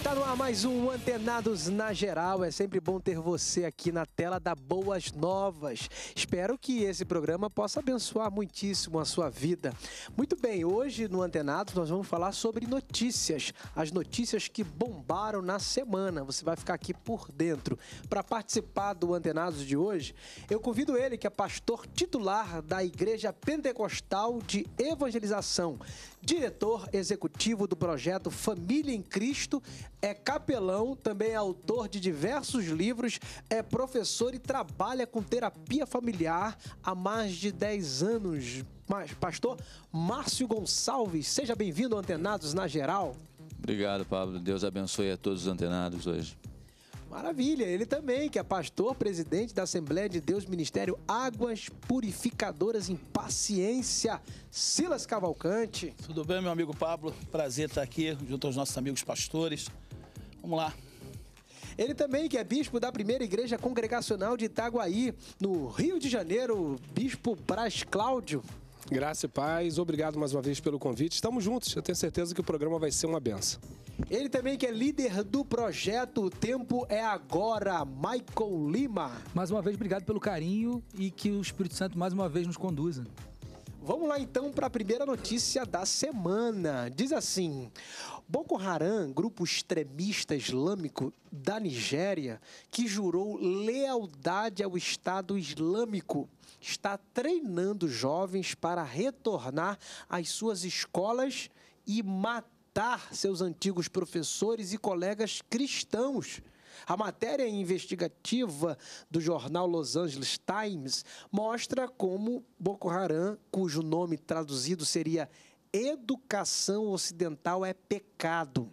Está no ar mais um Antenados na Geral. É sempre bom ter você aqui na tela da Boas Novas. Espero que esse programa possa abençoar muitíssimo a sua vida. Muito bem, hoje no Antenados nós vamos falar sobre notícias, as notícias que bombaram na semana. Você vai ficar aqui por dentro. Para participar do Antenados de hoje, eu convido ele, que é pastor titular da Igreja Pentecostal de Evangelização, diretor executivo do projeto Família em Cristo é capelão, também é autor de diversos livros, é professor e trabalha com terapia familiar há mais de 10 anos. Mas, pastor Márcio Gonçalves, seja bem-vindo, Antenados na Geral. Obrigado, Pablo. Deus abençoe a todos os antenados hoje. Maravilha, ele também, que é pastor, presidente da Assembleia de Deus Ministério Águas Purificadoras em Paciência, Silas Cavalcante. Tudo bem, meu amigo Pablo? Prazer estar aqui junto aos nossos amigos pastores. Vamos lá, ele também que é bispo da primeira igreja congregacional de Itaguaí, no Rio de Janeiro, bispo Brás Cláudio. Graça e paz, obrigado mais uma vez pelo convite. Estamos juntos, eu tenho certeza que o programa vai ser uma benção. Ele também que é líder do projeto O Tempo é Agora, Michael Lima. Mais uma vez, obrigado pelo carinho e que o Espírito Santo mais uma vez nos conduza. Vamos lá então para a primeira notícia da semana. Diz assim: Boko Haram, grupo extremista islâmico da Nigéria, que jurou lealdade ao Estado Islâmico, está treinando jovens para retornar às suas escolas e matar seus antigos professores e colegas cristãos. A matéria investigativa do jornal Los Angeles Times mostra como Boko Haram, cujo nome traduzido seria Educação Ocidental é Pecado,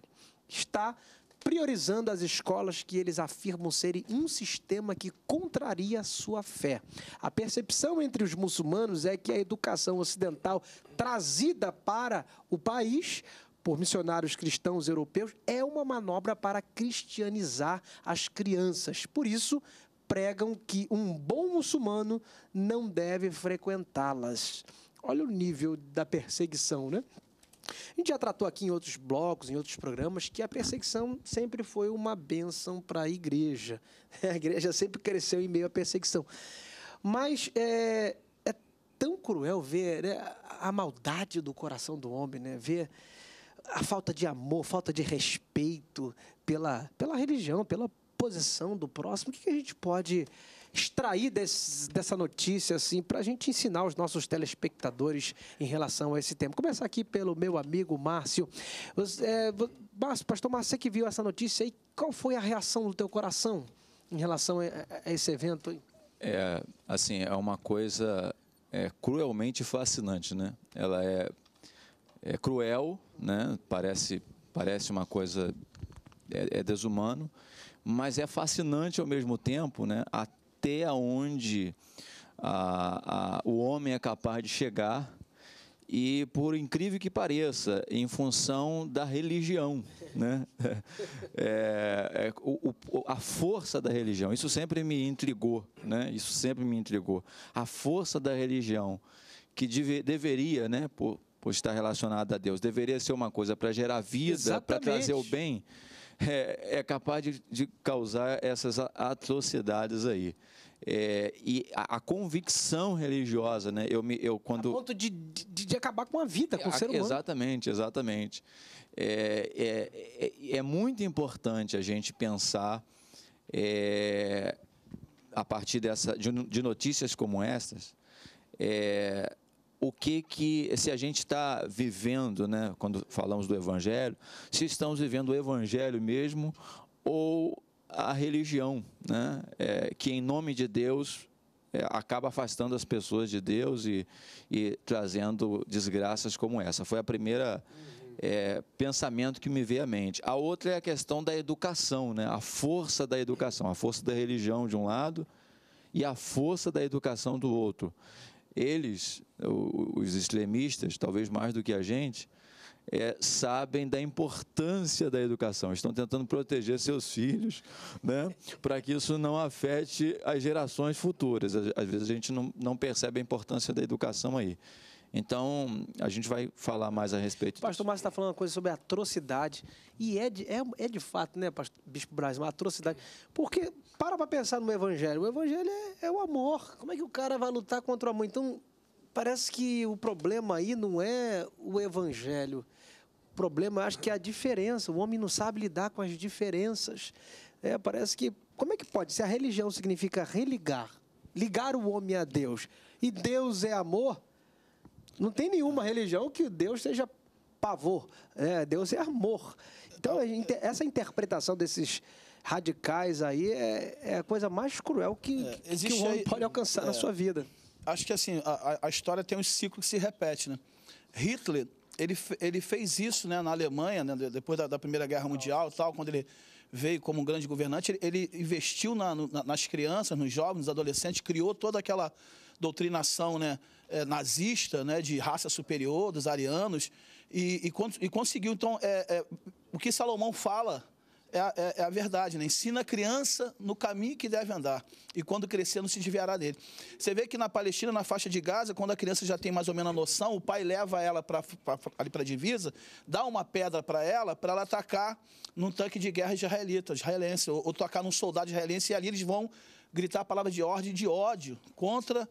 está priorizando as escolas que eles afirmam serem um sistema que contraria sua fé. A percepção entre os muçulmanos é que a educação ocidental trazida para o país por missionários cristãos europeus é uma manobra para cristianizar as crianças. Por isso, pregam que um bom muçulmano não deve frequentá-las. Olha o nível da perseguição, né? A gente já tratou aqui em outros blocos, em outros programas, que a perseguição sempre foi uma bênção para a igreja. A igreja sempre cresceu em meio à perseguição. Mas é, é tão cruel ver né, a maldade do coração do homem, né? ver a falta de amor, falta de respeito pela, pela religião, pela posição do próximo, o que, a gente pode extrair desse, dessa notícia assim para a gente ensinar os nossos telespectadores em relação a esse tema? Começar aqui pelo meu amigo Márcio. é, Márcio, pastor Márcio, você que viu essa notícia aí, qual foi a reação do teu coração em relação a, a esse evento? É, assim, é uma coisa é, cruelmente fascinante, né? Ela é é cruel, né? parece, parece uma coisa, é, é desumano, mas é fascinante ao mesmo tempo, né? até onde a, a, o homem é capaz de chegar e por incrível que pareça, em função da religião, né? É, é, o, o, a força da religião. Isso sempre me intrigou, né? Isso sempre me intrigou. A força da religião que deve, deveria, né? Por, por estar relacionado a Deus. Deveria ser uma coisa para gerar vida, para trazer o bem. É, é capaz de, de, causar essas atrocidades aí. É, e a, a, convicção religiosa, né? Eu me, eu quando a ponto de, de, de acabar com a vida, com o ser humano. Exatamente, exatamente. É, é, é, é, muito importante a gente pensar é, a partir dessa de, de notícias como estas. É, o que que se a gente está vivendo, né, quando falamos do evangelho, se estamos vivendo o evangelho mesmo ou a religião, né, é, que em nome de Deus é, acaba afastando as pessoas de Deus e, e trazendo desgraças como essa. Foi a primeira é, pensamento que me veio à mente. A outra é a questão da educação, né, a força da educação, a força da religião de um lado e a força da educação do outro eles, os islamistas, talvez mais do que a gente, é, sabem da importância da educação, estão tentando proteger seus filhos, né, para que isso não afete as gerações futuras. Às, vezes a gente não, não percebe a importância da educação aí. Então, a gente vai falar mais a respeito. Pastor Márcio está falando uma coisa sobre atrocidade. E é de, é, é de fato, né, Pastor, Bispo Braz, uma atrocidade. Porque, para para pensar no Evangelho. O Evangelho é, é o amor. Como é que o cara vai lutar contra o amor? Então, parece que o problema aí não é o Evangelho. O problema, acho que é a diferença. O homem não sabe lidar com as diferenças. É, parece que. Como é que pode? Se a religião significa religar, ligar o homem a Deus, e Deus é amor não tem nenhuma religião que Deus seja pavor. É, Deus é amor. Então, gente, essa interpretação desses radicais aí é, é a coisa mais cruel que, é, que homem pode alcançar é, na sua vida. Acho que assim, a, a história tem um ciclo que se repete, né? Hitler, ele, ele fez isso né, na Alemanha, né, depois da, da Primeira Guerra Mundial tal, quando ele veio como um grande governante, ele, ele investiu na, nas crianças, nos jovens, nos adolescentes, criou toda aquela doutrinação, né? é, nazista, né, de raça superior, dos arianos, e, e, e conseguiu. Então, é, o que Salomão fala é, é, é, a verdade, né? Ensina a criança no caminho que deve andar. E quando crescer, não se desviará dele. Você vê que na Palestina, na faixa de Gaza, quando a criança já tem mais ou menos a noção, o pai leva ela pra, pra, ali para a divisa, dá uma pedra para ela, para ela atacar num tanque de guerra israelita, israelense, ou, ou tocar num soldado israelense, e ali eles vão gritar a palavra de ordem de ódio contra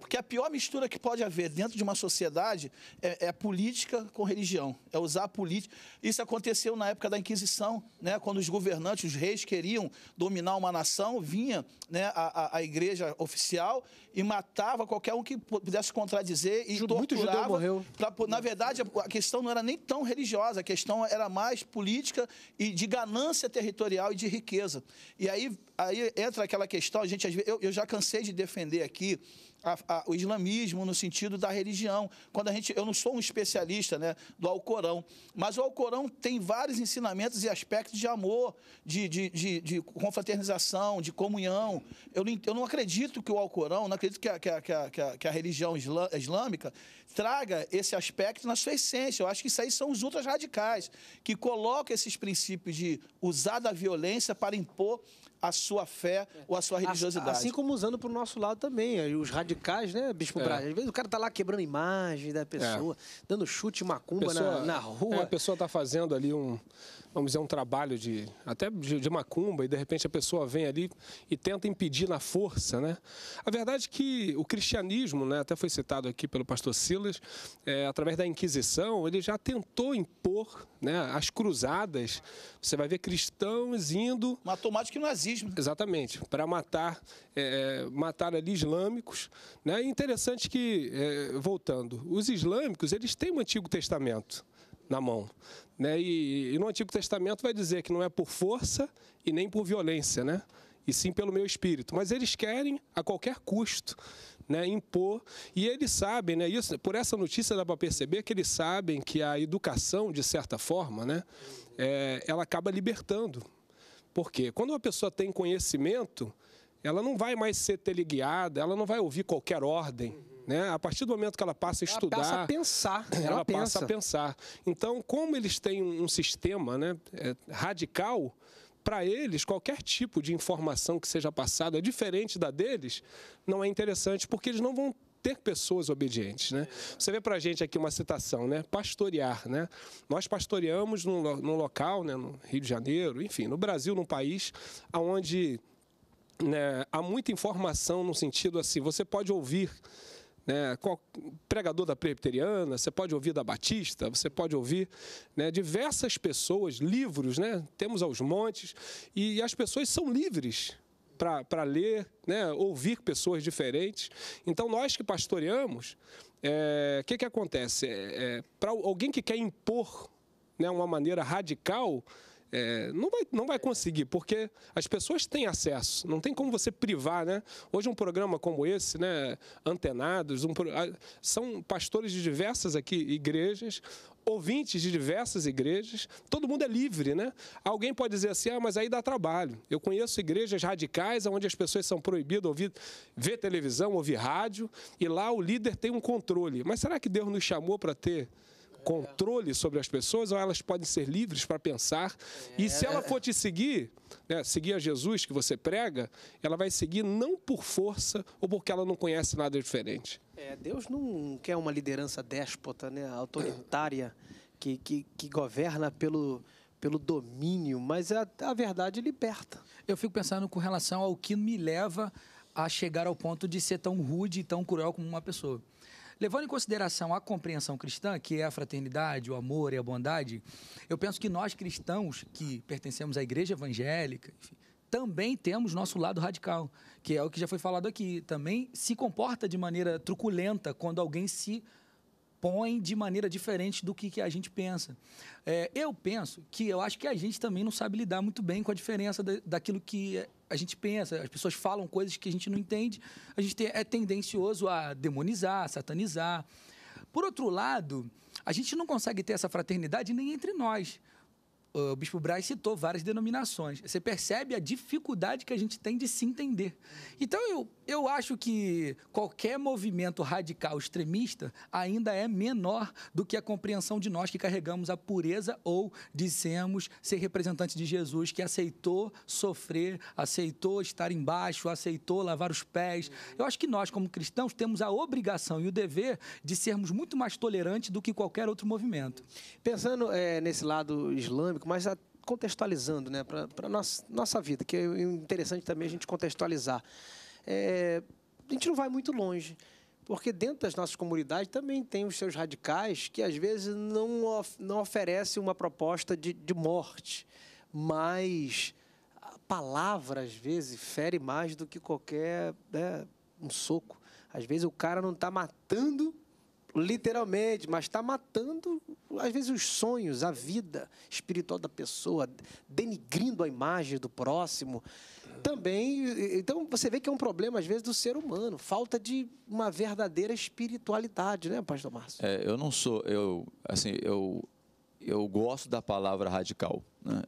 porque a pior mistura que pode haver dentro de uma sociedade é, é política com religião, é usar a política. Isso aconteceu na época da Inquisição, né? quando os governantes, os reis queriam dominar uma nação, vinha né, a, a, igreja oficial e matava qualquer um que pudesse contradizer e torturava. morreu. Pra, na verdade, a questão não era nem tão religiosa, a questão era mais política e de ganância territorial e de riqueza. E aí, aí entra aquela questão, a gente, eu, eu já cansei de defender aqui a, a, o islamismo no sentido da religião. Quando a gente, eu não sou um especialista né, do Alcorão, mas o Alcorão tem vários ensinamentos e aspectos de amor, de, de, de, de confraternização, de comunhão. Eu não, eu não acredito que o Alcorão, não acredito que a, que a, que a, que a, religião islâmica traga esse aspecto na sua essência. Eu acho que isso aí são os ultras radicais, que colocam esses princípios de usar da violência para impor a sua fé ou a sua religiosidade. Assim como usando para o nosso lado também, os radicais, né, Bispo é. Braz? Às vezes o cara tá lá quebrando a imagem da é. pessoa, é. dando chute macumba pessoa, na, na, rua. É, a pessoa tá fazendo ali um, vamos dizer, um trabalho de até de, de, macumba e de repente a pessoa vem ali e tenta impedir na força, né? A verdade é que o cristianismo, né, até foi citado aqui pelo pastor Silas, é, através da Inquisição, ele já tentou impor, né, as cruzadas. Você vai ver cristãos indo matou mais que o nazismo. Exatamente, para matar é, é, matar ali islâmicos, né? interessante que é, voltando, os islâmicos, eles têm o Antigo Testamento na mão. Né? E, e, no Antigo Testamento vai dizer que não é por força e nem por violência, né? e sim pelo meu espírito. Mas eles querem, a qualquer custo, né, impor. E eles sabem, né, isso, por essa notícia dá para perceber que eles sabem que a educação, de certa forma, né, é, ela acaba libertando. Por quê? Quando uma pessoa tem conhecimento, ela não vai mais ser teleguiada, ela não vai ouvir qualquer ordem né? A partir do momento que ela passa a estudar. Ela passa a pensar. Ela, ela pensa. passa a pensar. Então, como eles têm um sistema né, é, radical, para eles, qualquer tipo de informação que seja passada diferente da deles não é interessante, porque eles não vão ter pessoas obedientes, né? Você vê para a gente aqui uma citação, né? Pastorear, né? Nós pastoreamos num, num local, né? No Rio de Janeiro, enfim, no Brasil, num país onde né, há muita informação no sentido assim, você pode ouvir né, qual, pregador da presbiteriana, você pode ouvir da Batista, você pode ouvir né, diversas pessoas, livros, né, temos aos montes, e, e as pessoas são livres para ler, né, ouvir pessoas diferentes. Então, nós que pastoreamos, o é, que, que acontece? É, é para alguém que quer impor né, uma maneira radical, é, não, vai, não vai conseguir, porque as pessoas têm acesso, não tem como você privar, né? Hoje um programa como esse, né, antenados, um, são pastores de diversas aqui igrejas, ouvintes de diversas igrejas, todo mundo é livre, né? Alguém pode dizer assim, ah, mas aí dá trabalho. Eu conheço igrejas radicais onde as pessoas são proibidas de ouvir, ver televisão, ouvir rádio, e lá o líder tem um controle. Mas será que Deus nos chamou para ter controle sobre as pessoas ou elas podem ser livres para pensar. É. E se ela for te seguir, né, seguir a Jesus que você prega, ela vai seguir não por força ou porque ela não conhece nada diferente. É, Deus não quer uma liderança déspota, né, autoritária, que, que, que governa pelo, pelo domínio, mas a, a verdade liberta. Eu fico pensando com relação ao que me leva a chegar ao ponto de ser tão rude e tão cruel como uma pessoa. Levando em consideração a compreensão cristã, que é a fraternidade, o amor e a bondade, eu penso que nós cristãos que pertencemos à igreja evangélica, enfim, também temos nosso lado radical, que é o que já foi falado aqui. Também se comporta de maneira truculenta quando alguém se põe de maneira diferente do que, que a gente pensa. É, eu penso que eu acho que a gente também não sabe lidar muito bem com a diferença daquilo que é a gente pensa, as pessoas falam coisas que a gente não entende, a gente é tendencioso a demonizar, satanizar. Por outro lado, a gente não consegue ter essa fraternidade nem entre nós. O Bispo Braz citou várias denominações. Você percebe a dificuldade que a gente tem de se entender. Então, eu eu acho que qualquer movimento radical extremista ainda é menor do que a compreensão de nós que carregamos a pureza ou dissemos ser representantes de Jesus, que aceitou sofrer, aceitou estar embaixo, aceitou lavar os pés. Eu acho que nós, como cristãos, temos a obrigação e o dever de sermos muito mais tolerantes do que qualquer outro movimento. Pensando é, nesse lado islâmico, mas a contextualizando né, para a nossa, nossa vida, que é interessante também a gente contextualizar é, a gente não vai muito longe. Porque dentro das nossas comunidades também tem os seus radicais que às vezes não, of, não oferecem uma proposta de, de morte, mas a palavra às vezes fere mais do que qualquer né, um soco. Às vezes o cara não está matando literalmente, mas está matando às vezes os sonhos, a vida espiritual da pessoa, denigrindo a imagem do próximo. Também, então você vê que é um problema, às vezes, do ser humano, falta de uma verdadeira espiritualidade, né, pastor Márcio? É, eu não sou, eu, assim, eu, eu gosto da palavra radical. Né?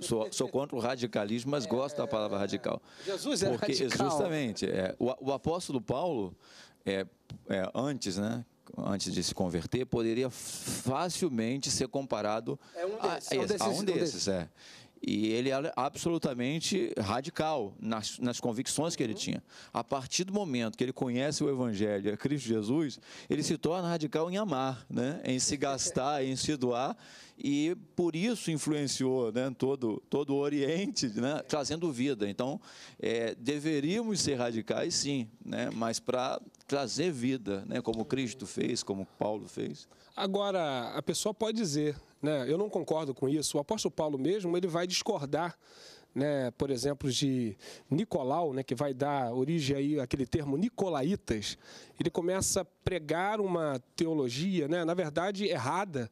Sou, sou, contra o radicalismo, mas é, gosto da palavra é, radical. Jesus era é Porque, radical. Justamente, é, o, o, apóstolo Paulo, é, é antes, né? antes de se converter, poderia facilmente ser comparado é um a, a, um desses. A um desses, um desses. É. E ele era absolutamente radical nas, nas convicções que ele uhum. tinha. A partir do momento que ele conhece o Evangelho, a é Cristo Jesus, ele se torna radical em amar, né? em se gastar, em se doar, e por isso influenciou né? todo, todo o Oriente, né? trazendo vida. Então, é, deveríamos ser radicais, sim, né? mas para trazer vida, né? como Cristo fez, como Paulo fez. Agora, a pessoa pode dizer, né? Eu não concordo com isso. O apóstolo Paulo mesmo ele vai discordar né, por exemplo, de Nicolau, né, que vai dar origem aí àquele termo nicolaítas, ele começa a pregar uma teologia, né, na verdade, errada,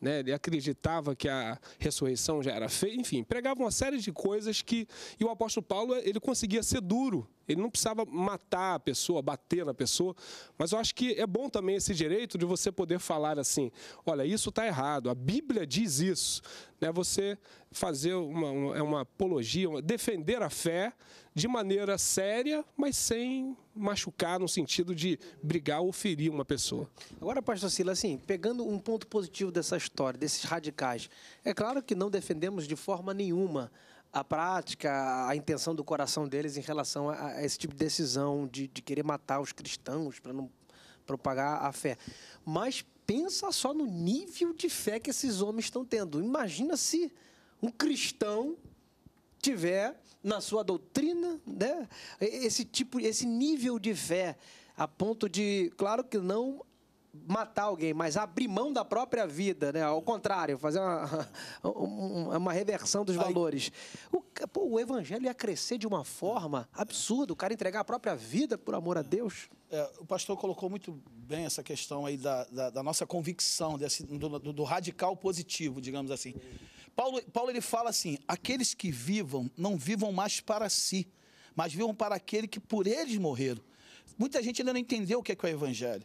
né? Ele acreditava que a ressurreição já era feita, enfim, pregava uma série de coisas que e o apóstolo Paulo ele conseguia ser duro. Ele não precisava matar a pessoa, bater na pessoa, mas eu acho que é bom também esse direito de você poder falar assim: olha, isso está errado, a Bíblia diz isso. É você fazer uma, uma, é uma apologia, uma, defender a fé de maneira séria, mas sem machucar no sentido de brigar ou ferir uma pessoa. Agora, pastor Sila, assim, pegando um ponto positivo dessa história, desses radicais, é claro que não defendemos de forma nenhuma a prática, a intenção do coração deles em relação a, a esse tipo de decisão de, de querer matar os cristãos para não propagar a fé. Mas pensa só no nível de fé que esses homens estão tendo. Imagina se um cristão tiver na sua doutrina, né, esse tipo, esse nível de fé a ponto de, claro que não matar alguém, mas abrir mão da própria vida, né? Ao contrário, fazer uma, é uma reversão dos valores. O, pô, o evangelho ia crescer de uma forma absurda, o cara entregar a própria vida por amor a Deus. É, o pastor colocou muito bem essa questão aí da, da, da nossa convicção, desse, do, do, do, radical positivo, digamos assim. Paulo, Paulo ele fala assim: aqueles que vivam, não vivam mais para si, mas vivam para aquele que por eles morreram. Muita gente ainda não entendeu o que é, que é o evangelho.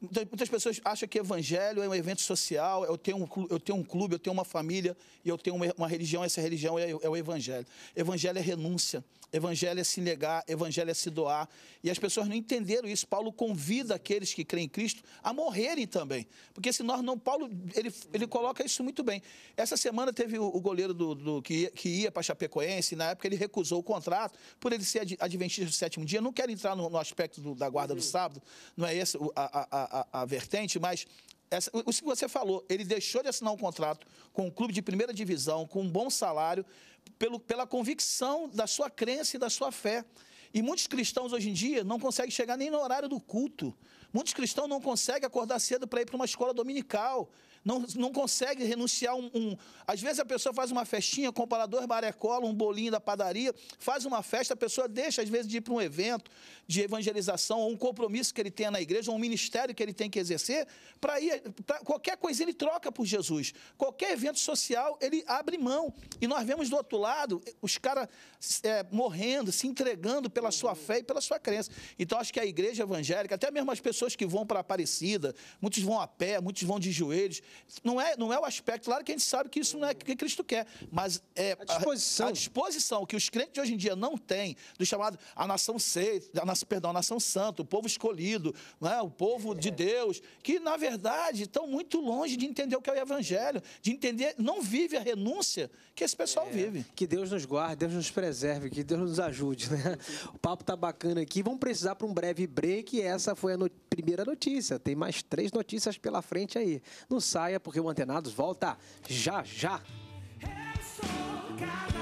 Então, muitas pessoas acham que evangelho é um evento social, eu tenho um, eu tenho um clube, eu tenho uma família e eu tenho uma, uma religião, essa religião é, é, o evangelho. Evangelho é renúncia, evangelho é se negar, evangelho é se doar. E as pessoas não entenderam isso. Paulo convida aqueles que creem em Cristo a morrerem também. Porque se nós não. Paulo, ele, ele coloca isso muito bem. Essa semana teve o, o goleiro do, do, que, ia, que ia para Chapecoense, e na época ele recusou o contrato, por ele ser adventista do sétimo dia. Eu não quero entrar no, no aspecto do, da guarda do sábado, não é esse a, a a, a, vertente, mas essa, o que você falou, ele deixou de assinar um contrato com um clube de primeira divisão, com um bom salário, pelo, pela convicção da sua crença e da sua fé. E muitos cristãos hoje em dia não conseguem chegar nem no horário do culto. Muitos cristãos não conseguem acordar cedo para ir para uma escola dominical não, não consegue renunciar um, um, Às vezes a pessoa faz uma festinha, compra dois barecola, um bolinho da padaria, faz uma festa, a pessoa deixa, às vezes, de ir para um evento de evangelização, ou um compromisso que ele tenha na igreja, ou um ministério que ele tem que exercer, para ir. Pra, qualquer coisa ele troca por Jesus. Qualquer evento social, ele abre mão. E nós vemos do outro lado os caras é, morrendo, se entregando pela sua fé e pela sua crença. Então, acho que a igreja evangélica, até mesmo as pessoas que vão para Aparecida, muitos vão a pé, muitos vão de joelhos, não é, não é o aspecto, claro que a gente sabe que isso não é o que Cristo quer, mas é a disposição, a, a disposição que os crentes de hoje em dia não têm, do chamado a nação seita, a nação, perdão, a nação santa, o povo escolhido, né, o povo de é. Deus, que na verdade estão muito longe de entender o que é o evangelho, de entender, não vive a renúncia que esse pessoal é, vive. Que Deus nos guarde, Deus nos preserve, que Deus nos ajude, né? O papo tá bacana aqui, vamos precisar para um breve break, essa foi a no... primeira notícia, tem mais três notícias pela frente aí. Não sai saia, porque o Antenados volta já já. Eu é sou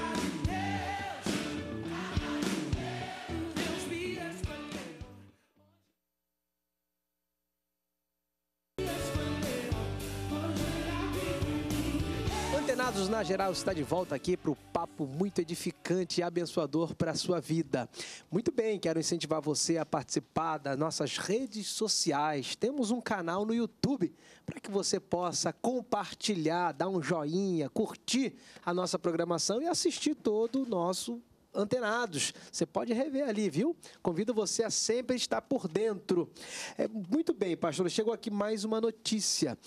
Reinados na Geral está de volta aqui para o papo muito edificante e abençoador para a sua vida. Muito bem, quero incentivar você a participar das nossas redes sociais. Temos um canal no YouTube para que você possa compartilhar, dar um joinha, curtir a nossa programação e assistir todo o nosso antenados. Você pode rever ali, viu? Convido você a sempre estar por dentro. É, muito bem, pastor, chegou aqui mais uma notícia.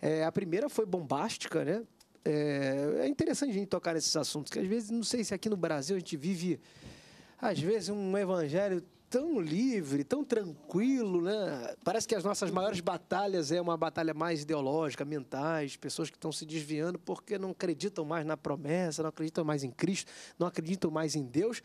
É, a primeira foi bombástica, né? é, é interessante a gente tocar nesses assuntos, que às vezes, não sei se aqui no Brasil a gente vive, às vezes, um evangelho tão livre, tão tranquilo, né? Parece que as nossas maiores batalhas é uma batalha mais ideológica, mentais, pessoas que estão se desviando porque não acreditam mais na promessa, não acreditam mais em Cristo, não acreditam mais em Deus.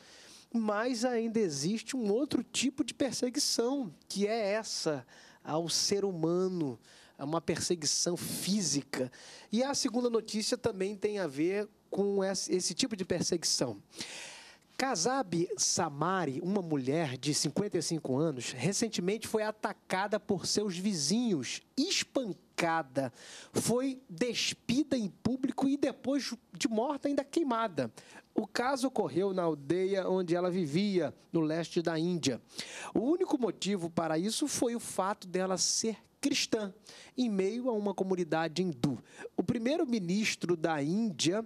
Mas ainda existe um outro tipo de perseguição, que é essa ao ser humano, uma perseguição física. E a segunda notícia também tem a ver com esse tipo de perseguição. Kazab Samari, uma mulher de 55 anos, recentemente foi atacada por seus vizinhos, espancada, foi despida em público e depois de morta ainda queimada. O caso ocorreu na aldeia onde ela vivia, no leste da Índia. O único motivo para isso foi o fato dela ser cristã, em meio a uma comunidade hindu. O primeiro-ministro da Índia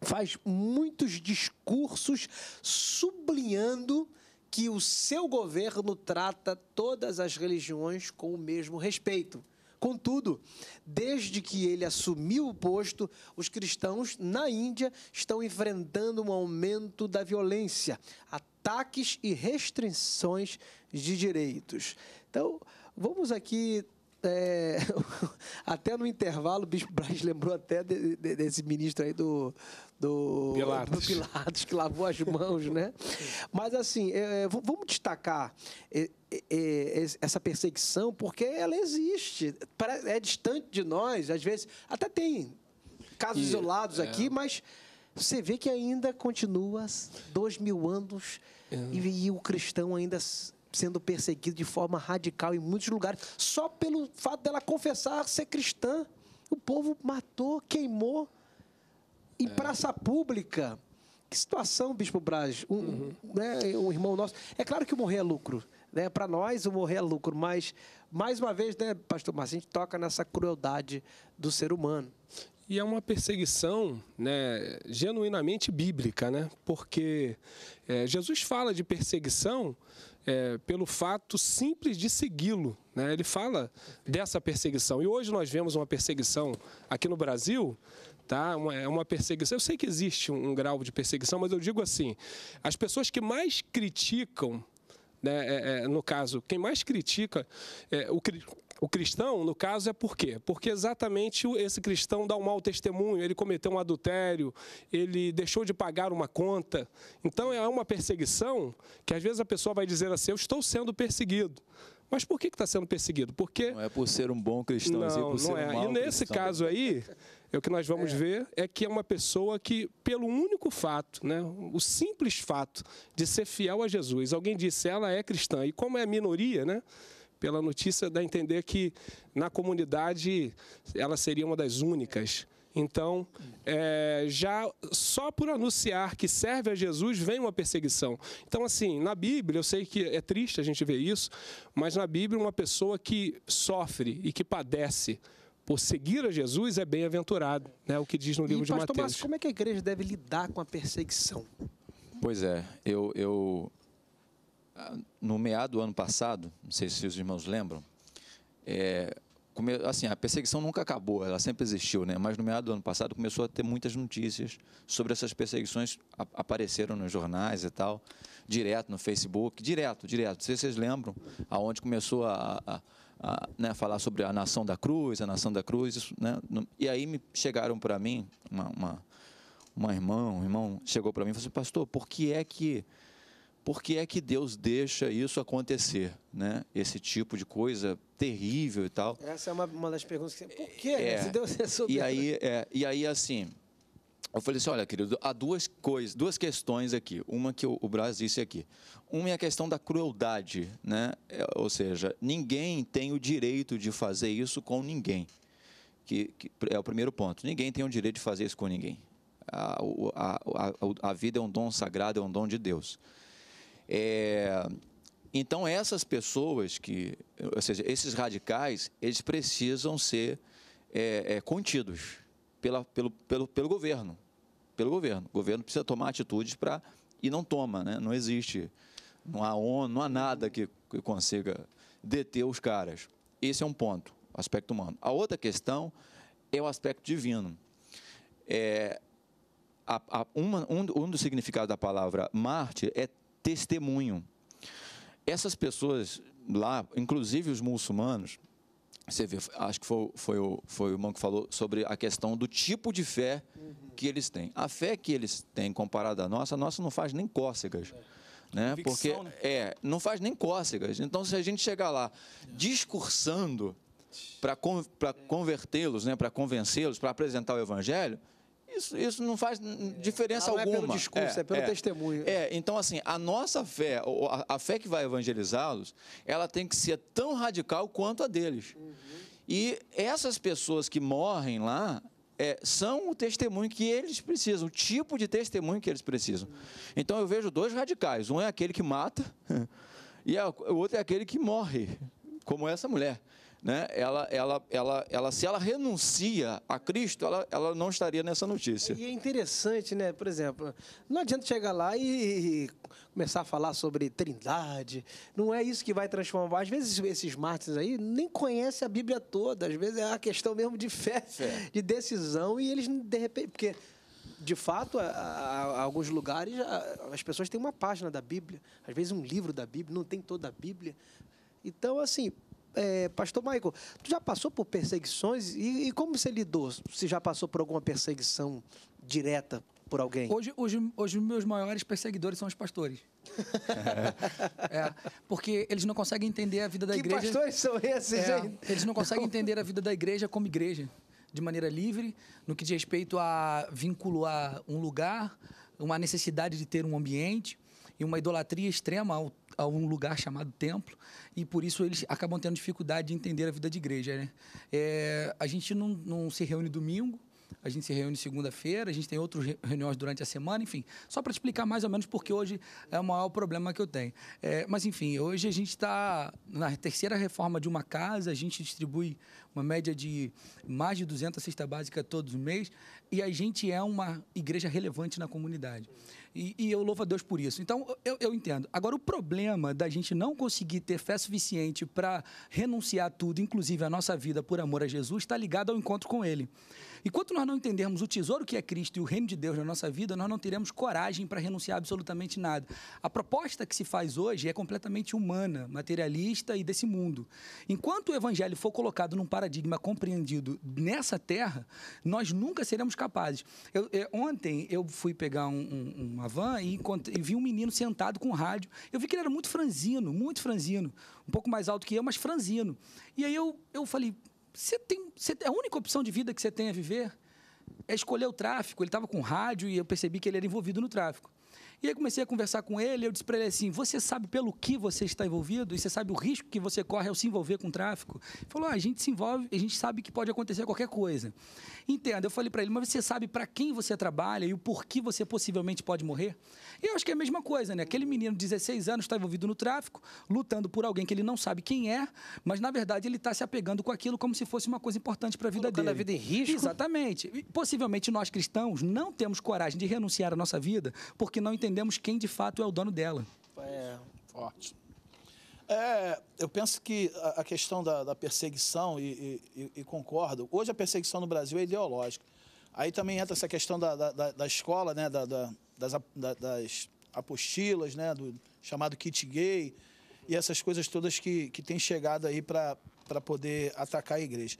faz muitos discursos sublinhando que o seu governo trata todas as religiões com o mesmo respeito. Contudo, desde que ele assumiu o posto, os cristãos na Índia estão enfrentando um aumento da violência, ataques e restrições de direitos. Então, vamos aqui é, até no intervalo, o Bispo Braz lembrou até de, de, desse ministro aí do, do Pilatos. do Pilatos. que lavou as mãos, né? Mas, assim, é, é vamos destacar é, é, essa perseguição, porque ela existe. É distante de nós, às vezes, até tem casos e, isolados é... aqui, mas você vê que ainda continua dois mil anos é. e, e, o cristão ainda sendo perseguida de forma radical em muitos lugares, só pelo fato dela confessar ser cristã. O povo matou, queimou em é. praça pública. Que situação, Bispo Braz, um, uhum. né, um irmão nosso. É claro que morrer é lucro, né? Para nós, o morrer é lucro, mas mais uma vez, né, Pastor Marcinho, a gente toca nessa crueldade do ser humano. E é uma perseguição né, genuinamente bíblica, né? porque é, Jesus fala de perseguição é, pelo fato simples de segui-lo. Né? Ele fala dessa perseguição. E hoje nós vemos uma perseguição aqui no Brasil tá? Uma, é uma perseguição. Eu sei que existe um, um, grau de perseguição, mas eu digo assim: as pessoas que mais criticam, né, é, é, no caso, quem mais critica é, o, o cristão, no caso, é por quê? Porque exatamente esse cristão dá um mau testemunho, ele cometeu um adultério, ele deixou de pagar uma conta. Então é uma perseguição que às vezes a pessoa vai dizer assim: Eu estou sendo perseguido. Mas por que está sendo perseguido? Porque não é por ser um bom cristão, é não, é por ser é. um mau E nesse cristão. caso aí, é o que nós vamos é. ver é que é uma pessoa que, pelo único fato, né, o simples fato de ser fiel a Jesus, alguém disse ela é cristã e como é a minoria, né? pela notícia, dá a entender que na comunidade ela seria uma das únicas. Então, é, já só por anunciar que serve a Jesus vem uma perseguição. Então, assim, na Bíblia, eu sei que é triste a gente ver isso, mas na Bíblia, uma pessoa que sofre e que padece por seguir a Jesus é bem-aventurado, né? O que diz no livro e, de pastor Mateus. Márcio, como é que a igreja deve lidar com a perseguição? Pois é, eu, eu ah, no meado do ano passado, não sei se os irmãos lembram, é, assim, a perseguição nunca acabou, ela sempre existiu, né? mas no meado do ano passado começou a ter muitas notícias sobre essas perseguições, apareceram nos jornais e tal, direto no Facebook, direto, direto. Não sei se vocês lembram aonde começou a, a, a né, falar sobre a nação da cruz, a nação da cruz, isso, né? e aí me chegaram para mim, uma, uma, uma irmã, um irmão chegou para mim e falou assim, pastor, por que é que por que é que Deus deixa isso acontecer, né? Esse tipo de coisa terrível e tal. Essa é uma, uma das perguntas que você... Por que né? é, se Deus é soberano? E aí, é, e aí, assim, eu falei assim, olha, querido, há duas coisas, duas questões aqui. Uma que o, o Braz disse aqui. Uma é a questão da crueldade, né? É, ou seja, ninguém tem o direito de fazer isso com ninguém. Que, que é o primeiro ponto. Ninguém tem o direito de fazer isso com ninguém. a, a, a, a vida é um dom sagrado, é um dom de Deus. É, então, essas pessoas que, ou seja, esses radicais, eles precisam ser é, é, contidos pela, pelo, pelo, pelo governo. Pelo governo. O governo precisa tomar atitudes para. E não toma, né? não existe. Não há ONU, não há nada que, que consiga deter os caras. Esse é um ponto, aspecto humano. A outra questão é o aspecto divino. É, a, a, uma, um, um dos significados da palavra Marte é testemunho. Essas pessoas lá, inclusive os muçulmanos, você vê, acho que foi, foi, o, foi o irmão que falou sobre a questão do tipo de fé que eles têm. A fé que eles têm comparada à nossa, a nossa não faz nem cócegas. Né? Ficção, Porque né? é, não faz nem cócegas. Então, se a gente chegar lá discursando para con, convertê-los, né? para convencê-los, para apresentar o evangelho, isso, isso não faz é, diferença não alguma. Não é pelo discurso, é, é pelo é. testemunho. É, então assim, a nossa fé, a, a fé que vai evangelizá-los, ela tem que ser tão radical quanto a deles. Uhum. E essas pessoas que morrem lá, é, são o testemunho que eles precisam, o tipo de testemunho que eles precisam. Uhum. Então eu vejo dois radicais: um é aquele que mata, e o outro é aquele que morre, como essa mulher né, ela, ela, ela, ela, se ela renuncia a Cristo, ela, ela não estaria nessa notícia. E é interessante, né? Por exemplo, não adianta chegar lá e começar a falar sobre trindade. Não é isso que vai transformar. Às vezes esses mártires aí nem conhecem a Bíblia toda. Às vezes é uma questão mesmo de fé, fé. de decisão, e eles, de repente... Porque de fato, a, a, a alguns lugares a, as pessoas têm uma página da Bíblia, às vezes um livro da Bíblia, não tem toda a Bíblia. Então, assim, é, Pastor Michael, tu já passou por perseguições e, e, como você lidou? Se já passou por alguma perseguição direta por alguém? Hoje, hoje, hoje meus maiores perseguidores são os pastores. é, porque eles não conseguem entender a vida da que igreja. Que pastores são esses, é, Eles não conseguem não. entender a vida da igreja como igreja, de maneira livre, no que diz respeito a vincular um lugar, uma necessidade de ter um ambiente e uma idolatria extrema ao, a um lugar chamado templo, e por isso eles acabam tendo dificuldade de entender a vida de igreja. Né? É, a gente não, não se reúne domingo, a gente se reúne segunda-feira, a gente tem outras reuniões durante a semana, enfim. Só para explicar mais ou menos porque hoje é o maior problema que eu tenho. É, mas, enfim, hoje a gente está na terceira reforma de uma casa, a gente distribui uma média de mais de 200 cesta básica todos os meses e a gente é uma igreja relevante na comunidade. E, e, eu louvo a Deus por isso. Então, eu, eu entendo. Agora, o problema da gente não conseguir ter fé suficiente para renunciar a tudo, inclusive a nossa vida por amor a Jesus, está ligado ao encontro com Ele. Enquanto nós não entendermos o tesouro que é Cristo e o reino de Deus na nossa vida, nós não teremos coragem para renunciar absolutamente nada. A proposta que se faz hoje é completamente humana, materialista e desse mundo. Enquanto o evangelho for colocado num paradigma compreendido nessa terra, nós nunca seremos capazes. Eu, é, ontem eu fui pegar um, um, uma van e, e vi um menino sentado com um rádio. Eu vi que ele era muito franzino, muito franzino. Um pouco mais alto que eu, mas franzino. E aí eu, eu falei, você tem, você, a única opção de vida que você tem a viver é escolher o tráfico. Ele estava com rádio e eu percebi que ele era envolvido no tráfico. E aí comecei a conversar com ele, eu disse para ele assim: "Você sabe pelo que você está envolvido e você sabe o risco que você corre ao se envolver com tráfico?" Ele falou: ah, "A gente se envolve, a gente sabe que pode acontecer qualquer coisa." Entenda, eu falei para ele: "Mas você sabe para quem você trabalha e o porquê você possivelmente pode morrer?" E eu acho que é a mesma coisa, né? Aquele menino de 16 anos está envolvido no tráfico, lutando por alguém que ele não sabe quem é, mas na verdade ele está se apegando com aquilo como se fosse uma coisa importante para a vida Colocando dele. a vida em risco. Exatamente. E, possivelmente nós cristãos não temos coragem de renunciar à nossa vida porque não entendemos entendemos quem de fato é o dono dela. É, forte. É, eu penso que a questão da, da perseguição, e, e, e, concordo, hoje a perseguição no Brasil é ideológica. Aí também entra essa questão da, da, da escola, né, da, das, das apostilas, né, do chamado kit gay, e essas coisas todas que, que têm chegado aí para poder atacar a igreja.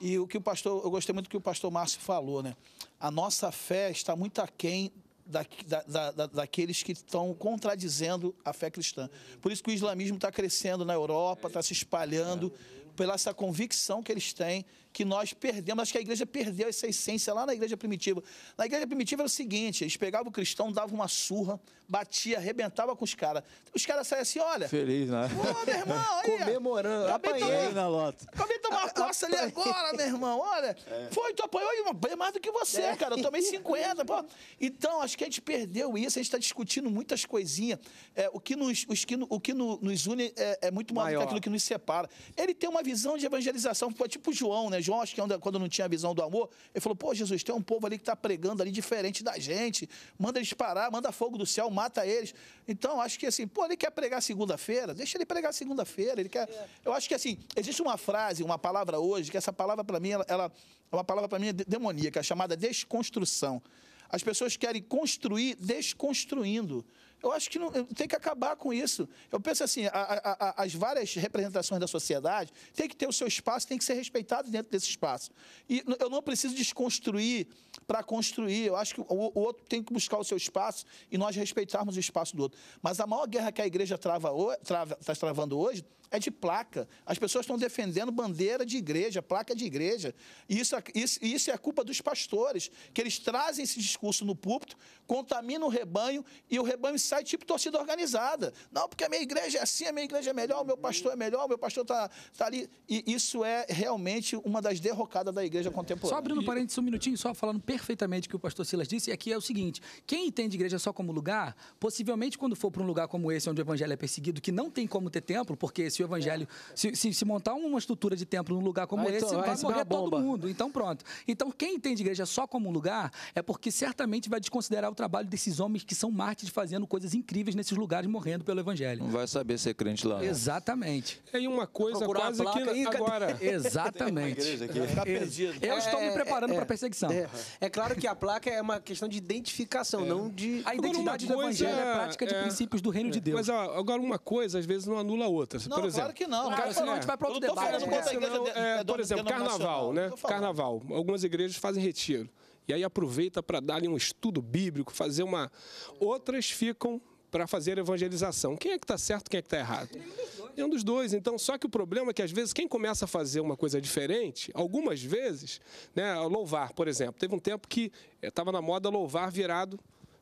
E o que o pastor, eu gostei muito do que o pastor Márcio falou, né? A nossa fé está muito aquém da, da, da, daqueles que estão contradizendo a fé cristã. Por isso que o islamismo está crescendo na Europa, está se espalhando pela essa convicção que eles têm que nós perdemos, acho que a igreja perdeu essa essência lá na igreja primitiva. Na igreja primitiva era o seguinte, eles pegavam o cristão, davam uma surra, batia, arrebentava com os caras. Os caras saíam assim, olha... Feliz, né? Pô, meu irmão, aí, Comemorando, apanhei na lota. Acabei de tomar uma coça ali agora, meu irmão, olha. É. Foi, tu apanhou, apanhei mais do que você, é. cara, eu tomei 50, pô. Então, acho que a gente perdeu isso, a gente está discutindo muitas coisinhas. É, o que nos, os o que nos une é, é muito maior, maior do que aquilo que nos separa. Ele tem uma visão de evangelização, tipo João, né? João, acho que quando não tinha a visão do amor, ele falou: pô, Jesus, tem um povo ali que está pregando ali diferente da gente, manda eles parar, manda fogo do céu, mata eles. Então, acho que assim, pô, ele quer pregar segunda-feira, deixa ele pregar segunda-feira, ele quer. É. Eu acho que assim, existe uma frase, uma palavra hoje, que essa palavra para mim, ela, ela é uma palavra para mim demoníaca, chamada desconstrução. As pessoas querem construir desconstruindo. Eu acho que não, tem que acabar com isso. Eu penso assim, a, a, a, as várias representações da sociedade têm que ter o seu espaço, tem que ser respeitado dentro desse espaço. E eu não preciso desconstruir para construir. Eu acho que o, o outro tem que buscar o seu espaço e nós respeitarmos o espaço do outro. Mas a maior guerra que a igreja trava, trava, está travando hoje é de placa. As pessoas estão defendendo bandeira de igreja, placa de igreja. E isso, é, isso, isso é a culpa dos pastores, que eles trazem esse discurso no púlpito, contaminam o rebanho e o rebanho sai tipo torcida organizada. Não, porque a minha igreja é assim, a minha igreja é melhor, o meu pastor é melhor, o meu pastor está tá ali. E isso é realmente uma das derrocadas da igreja contemporânea. Só abrindo parênteses um minutinho, só falando perfeitamente o que o pastor Silas disse, é que é o seguinte: quem entende igreja só como lugar, possivelmente quando for para um lugar como esse, onde o evangelho é perseguido, que não tem como ter templo, porque se o evangelho. Se, se, se montar uma estrutura de templo num lugar como ah, esse, vai, vai morrer todo mundo. Então, pronto. Então, quem entende igreja só como lugar é porque certamente vai desconsiderar o trabalho desses homens que são mártires fazendo coisas coisas incríveis nesses lugares morrendo pelo evangelho. Não vai saber ser crente lá. Né? Exatamente. É uma coisa quase que agora. Exatamente. Tá Eu estou me é, é, preparando é, para a perseguição. É, claro que a placa é uma questão de identificação, não de a identidade do evangelho é, a prática de princípios do reino de Deus. Mas ó, agora uma coisa às vezes não anula outra. Não, por exemplo, claro que não. Cara, senão a gente vai para outro debate. Né? Por exemplo, carnaval, né? Carnaval. Algumas igrejas fazem retiro e aí aproveita para dar-lhe um estudo bíblico, fazer uma. Outras ficam para fazer evangelização. Quem é que está certo, quem é que está errado? É um dos dois. Então, só que o problema é que às vezes quem começa a fazer uma coisa diferente, algumas vezes, né, louvar, por exemplo, teve um tempo que estava eh, na moda louvar virado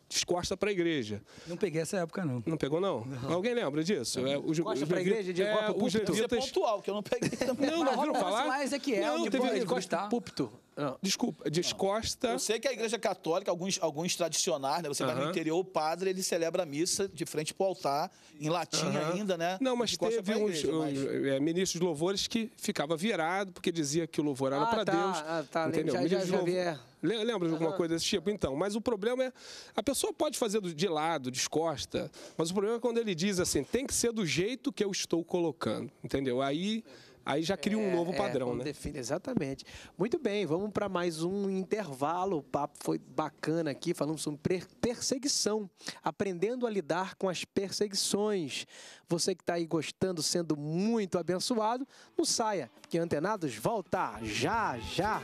descosta para a igreja. Não peguei essa época, não. Não pegou, não? não. Alguém lembra disso? É, os, Costa para a igreja, de é, copa, os levitas... é pontual, que eu não peguei também. Não, não, não viram falar? Mais é que é, não, de teve, de costa, tá? púlpito. Não. Desculpa, descosta. Eu sei que a igreja católica, alguns, alguns tradicionais, né? Você vai no interior, o padre ele celebra a missa de frente para o altar, em latim ainda, né? Não, mas teve igreja, uns, mas... é, ministros de louvores que ficava virado, porque dizia que o louvor era ah, para tá, Deus. Ah, tá, entendeu? Já, já, já é. Lembra de alguma coisa desse tipo? Então, mas o problema é. A pessoa pode fazer de lado, descosta, mas o problema é quando ele diz assim: tem que ser do jeito que eu estou colocando, entendeu? Aí. É Aí já cria um é, novo é, padrão, é, né? Define, exatamente. Muito bem, vamos para mais um intervalo. O papo foi bacana aqui, falamos sobre perseguição, aprendendo a lidar com as perseguições. Você que está aí gostando, sendo muito abençoado, não saia, que Antenados volta já, já.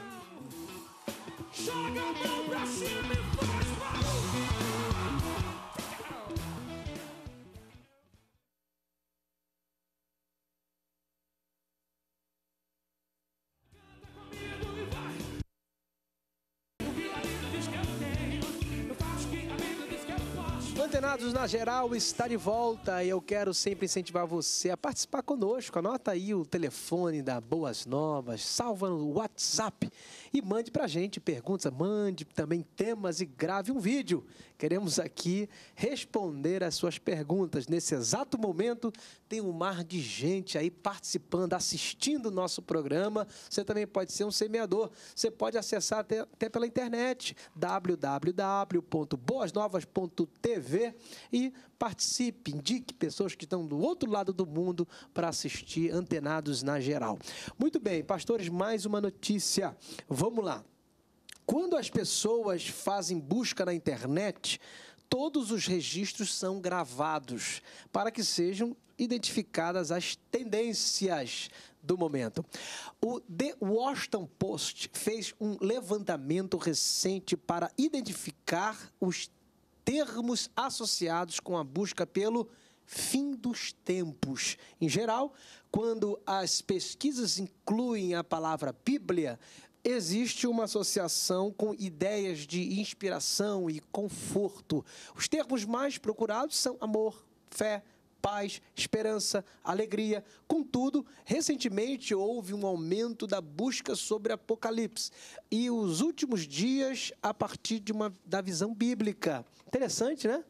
Joga pra cima e faz Conectados na Geral está de volta e eu quero sempre incentivar você a participar conosco. Anota aí o telefone da Boas Novas, salva no WhatsApp e mande para a gente perguntas, mande também temas e grave um vídeo. Queremos aqui responder as suas perguntas. Nesse exato momento tem um mar de gente aí participando, assistindo o nosso programa. Você também pode ser um semeador. Você pode acessar até, até pela internet www.boasnovas.tv e participe, indique pessoas que estão do outro lado do mundo para assistir antenados na geral. Muito bem, pastores, mais uma notícia. Vamos lá. Quando as pessoas fazem busca na internet, todos os registros são gravados para que sejam identificadas as tendências do momento. O The Washington Post fez um levantamento recente para identificar os termos associados com a busca pelo fim dos tempos. Em geral, quando as pesquisas incluem a palavra Bíblia, existe uma associação com ideias de inspiração e conforto. Os termos mais procurados são amor, fé, paz, esperança, alegria. Contudo, recentemente houve um aumento da busca sobre Apocalipse e os últimos dias a partir de uma, da visão bíblica. Interessante, né?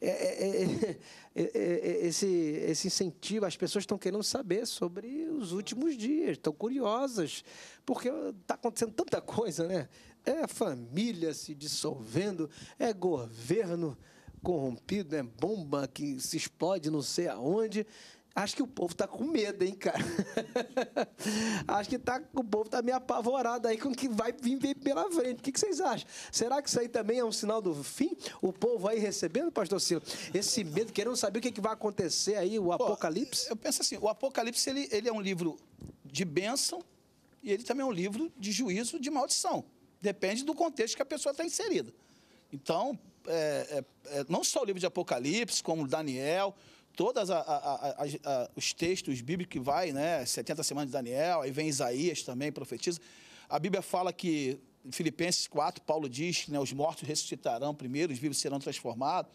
É, é, é, esse, esse incentivo, as pessoas estão querendo saber sobre os últimos dias, estão curiosas, porque está acontecendo tanta coisa, né? É família se dissolvendo, é governo corrompido, né? bomba que se explode não sei aonde. Acho que o povo tá com medo, hein, cara? Acho que tá, o povo tá meio apavorado aí com o que vai vir pela frente. O que, que, vocês acham? Será que isso aí também é um sinal do fim? O povo aí recebendo, pastor Silva, esse medo, querendo saber o que, que vai acontecer aí, o Pô, Apocalipse? Eu penso assim, o Apocalipse, ele, ele é um livro de bênção e ele também é um livro de juízo de maldição. Depende do contexto que a pessoa está inserida. Então, é, é, é, não só o livro de Apocalipse, como Daniel, todos os textos bíblicos que vai, né? 70 semanas de Daniel, aí vem Isaías também, profetiza. A Bíblia fala que, em Filipenses 4, Paulo diz que né, os mortos ressuscitarão primeiro, os vivos serão transformados.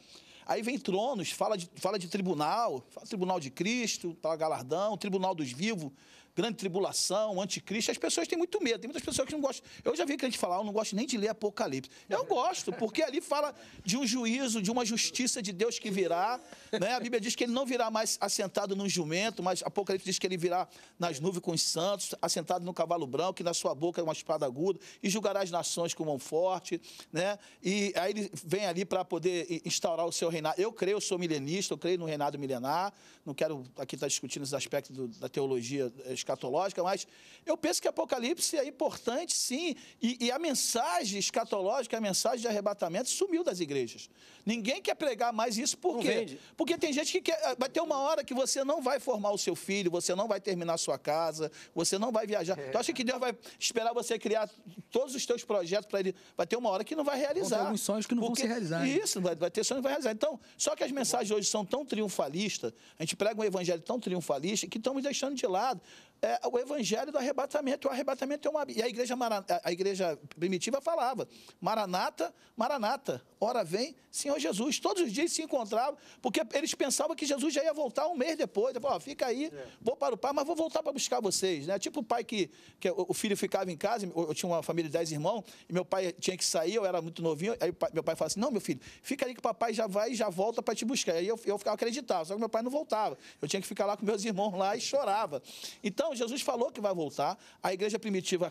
Aí vem tronos, fala de, fala de tribunal, fala tribunal de Cristo, fala galardão, tribunal dos vivos, grande tribulação, anticristo, as pessoas têm muito medo. Tem muitas pessoas que não gostam. Eu já vi que a gente falar, eu não gosto nem de ler Apocalipse. Eu gosto, porque ali fala de um juízo, de uma justiça de Deus que virá. Né? A Bíblia diz que ele não virá mais assentado num jumento, mas Apocalipse diz que ele virá nas nuvens com os santos, assentado no cavalo branco, que na sua boca é uma espada aguda, e julgará as nações com mão forte. Né? E aí ele vem ali para poder instaurar o seu reinado. Eu creio, eu sou milenista, eu creio no reinado milenar. Não quero aqui estar tá discutindo os aspectos do, da teologia eh, escatológica, mas eu penso que Apocalipse é importante, sim, e, e a mensagem escatológica, a mensagem de arrebatamento sumiu das igrejas. Ninguém quer pregar mais isso, por quê? Porque tem gente que quer, ah, vai ter uma hora que você não vai formar o seu filho, você não vai terminar a sua casa, você não vai viajar. É. Tu acha que Deus vai esperar você criar todos os teus projetos para ele? Vai ter uma hora que não vai realizar. Tem alguns sonhos que não porque, vão se realizar. Isso, vai, vai ter sonhos que vai realizar. Então, só que as mensagens hoje são tão triunfalistas, a gente prega um evangelho tão triunfalista que estamos deixando de lado é, o evangelho do arrebatamento. O arrebatamento é uma. E a igreja, Mara... a igreja primitiva falava: Maranata, Maranata, hora vem, Senhor Jesus. Todos os dias se encontravam, porque eles pensavam que Jesus já ia voltar um mês depois. Ele oh, fica aí, é. vou para o pai, mas vou voltar para buscar vocês. Né? Tipo o pai que, que o filho ficava em casa, eu tinha uma família de dez irmãos, e meu pai tinha que sair, eu era muito novinho. Aí meu pai falava assim: não, meu filho, fica ali que o papai já vai e já volta para te buscar. Aí eu, eu ficava acreditava, só que meu pai não voltava. Eu tinha que ficar lá com meus irmãos lá e chorava. Então, então, Jesus falou que vai voltar. A igreja primitiva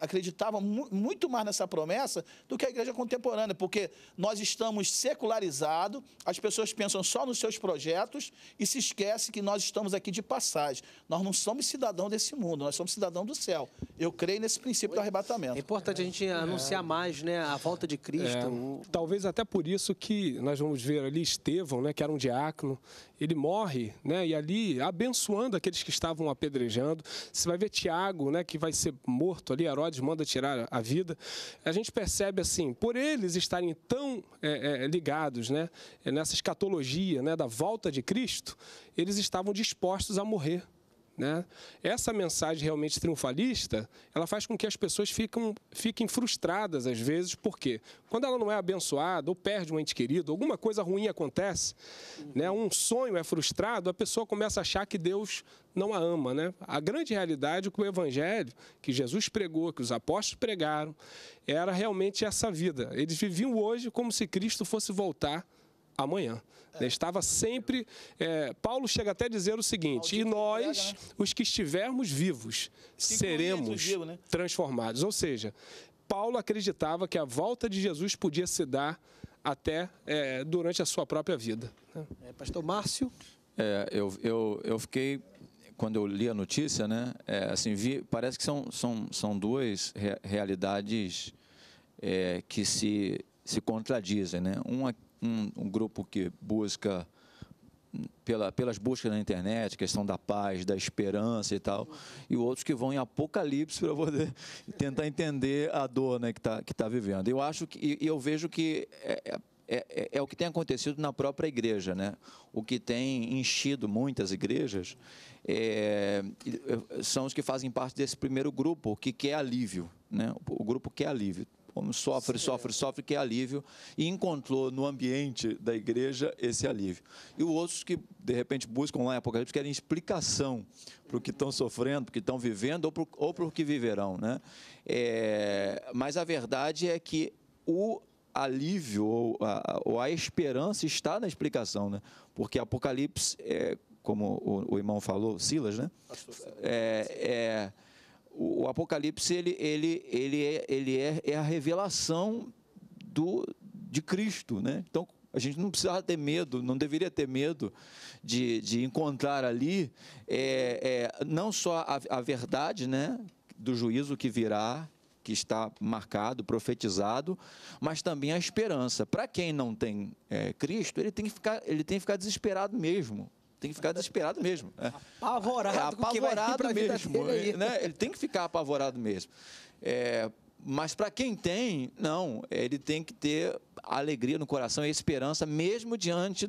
acreditava muito mais nessa promessa do que a igreja contemporânea, porque nós estamos secularizados, as pessoas pensam só nos seus projetos e se esquece que nós estamos aqui de passagem. Nós não somos cidadão desse mundo, nós somos cidadão do céu. Eu creio nesse princípio do arrebatamento. É importante a gente é. anunciar mais, né, a volta de Cristo. É. Talvez até por isso que nós vamos ver ali Estevão, né, que era um diácono, ele morre, né, e ali abençoando aqueles que estavam apedrejando acontecendo. Você vai ver Tiago, né, que vai ser morto ali, Herodes manda tirar a vida. A gente percebe assim, por eles estarem tão é, é, ligados né, nessa escatologia né, da volta de Cristo, eles estavam dispostos a morrer né? Essa mensagem realmente triunfalista, ela faz com que as pessoas fiquem frustradas às vezes, porque quando ela não é abençoada ou perde um ente querido, alguma coisa ruim acontece, né? um sonho é frustrado, a pessoa começa a achar que Deus não a ama. Né? A grande realidade é que o Evangelho, que Jesus pregou, que os apóstolos pregaram, era realmente essa vida. Eles viviam hoje como se Cristo fosse voltar amanhã. É. Né, estava sempre. É, Paulo chega até a dizer o seguinte: e nós, né? os que estivermos vivos, seremos vivo, né? transformados. Ou seja, Paulo acreditava que a volta de Jesus podia se dar até é, durante a sua própria vida. Né? É, pastor Márcio? É, eu, eu, eu fiquei, quando eu li a notícia, né, é, assim, vi, parece que são, são, são duas re realidades que se se contradizem, né? Uma um, um grupo que busca pela, pelas buscas na internet, questão da paz, da esperança e tal, e outros que vão em apocalipse para poder tentar entender a dor né, que está que tá vivendo. Eu acho que eu vejo que é, é, é, é, o que tem acontecido na própria igreja, né? O que tem enchido muitas igrejas é, é são os que fazem parte desse primeiro grupo que quer alívio, né? O grupo quer alívio como homem sofre, Sim. sofre, sofre, que é alívio, e encontrou no ambiente da igreja esse alívio. E os outros que, de repente, buscam lá em Apocalipse, querem explicação para o que estão sofrendo, para o que estão vivendo, ou para o que viverão. Né? É, mas a verdade é que o alívio ou a, ou a esperança está na explicação, né? porque Apocalipse, é, como o, o, irmão falou, Silas, né? É, é o, o Apocalipse ele, ele, ele, é, ele é, é a revelação do, de Cristo, né? Então a gente não precisava ter medo, não deveria ter medo de, de encontrar ali é, é, não só a, a verdade, né? Do juízo que virá, que está marcado, profetizado, mas também a esperança. Para quem não tem é, Cristo, ele tem, que ficar, ele tem que ficar desesperado mesmo tem que ficar desesperado mesmo. Né? Apavorado. É, apavorado mesmo. Né? Ele tem que ficar apavorado mesmo. É, mas para quem tem, não, é, ele tem que ter alegria no coração e esperança, mesmo diante